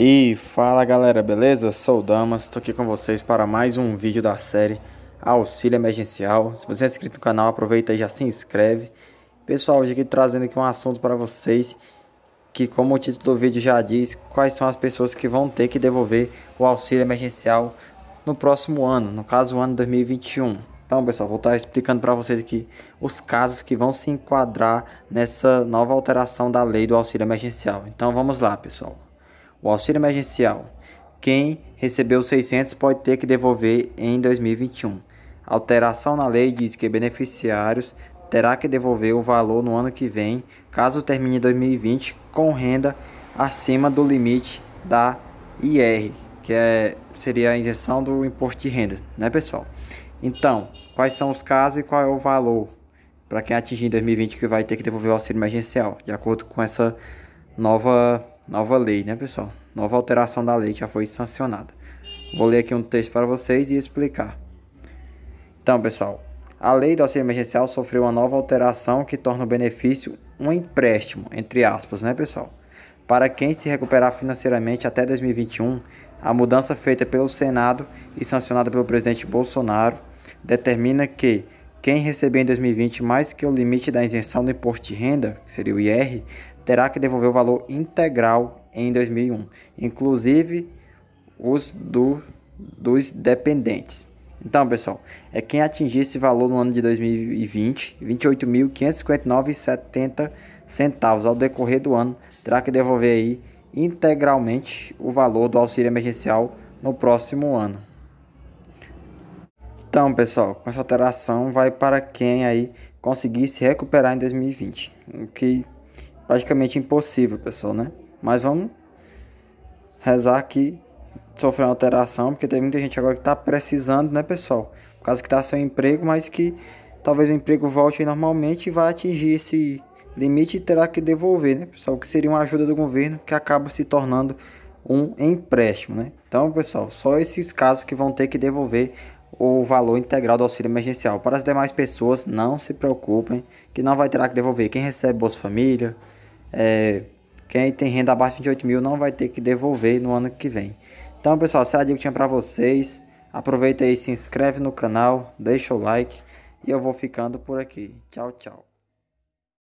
E fala galera, beleza? Sou o Damas, estou aqui com vocês para mais um vídeo da série Auxílio Emergencial. Se você é inscrito no canal, aproveita e já se inscreve. Pessoal, hoje aqui trazendo aqui um assunto para vocês que como o título do vídeo já diz, quais são as pessoas que vão ter que devolver o auxílio emergencial no próximo ano, no caso o ano 2021. Então, pessoal, vou estar tá explicando para vocês aqui os casos que vão se enquadrar nessa nova alteração da lei do auxílio emergencial. Então, vamos lá, pessoal. O auxílio emergencial. Quem recebeu 600 pode ter que devolver em 2021. A alteração na lei diz que beneficiários terá que devolver o valor no ano que vem, caso termine 2020 com renda acima do limite da IR, que é, seria a isenção do imposto de renda, né, pessoal? Então, quais são os casos e qual é o valor para quem atingir em 2020 que vai ter que devolver o auxílio emergencial, de acordo com essa nova nova lei, né, pessoal? Nova alteração da lei que já foi sancionada. Vou ler aqui um texto para vocês e explicar. Então, pessoal, a lei do auxílio emergencial sofreu uma nova alteração que torna o benefício um empréstimo, entre aspas, né, pessoal? Para quem se recuperar financeiramente até 2021, a mudança feita pelo Senado e sancionada pelo presidente Bolsonaro determina que quem receber em 2020 mais que o limite da isenção do imposto de renda, que seria o IR, terá que devolver o valor integral em 2001, inclusive os do, dos dependentes. Então, pessoal, é quem atingir esse valor no ano de 2020, 28.559,70 centavos ao decorrer do ano, terá que devolver aí integralmente o valor do auxílio emergencial no próximo ano. Então, pessoal, com essa alteração vai para quem aí conseguir se recuperar em 2020, o que praticamente impossível, pessoal, né? Mas vamos rezar que sofreu uma alteração, porque tem muita gente agora que está precisando, né, pessoal? Por causa que está sem emprego, mas que talvez o emprego volte normalmente e vai atingir esse limite e terá que devolver, né, pessoal? O Que seria uma ajuda do governo que acaba se tornando um empréstimo, né? Então, pessoal, só esses casos que vão ter que devolver o valor integral do auxílio emergencial. Para as demais pessoas, não se preocupem, que não vai ter que devolver. Quem recebe Bolsa Família, é, quem tem renda abaixo de 28 mil, não vai ter que devolver no ano que vem. Então, pessoal, essa é a dica que tinha para vocês. Aproveita aí, se inscreve no canal, deixa o like e eu vou ficando por aqui. Tchau, tchau.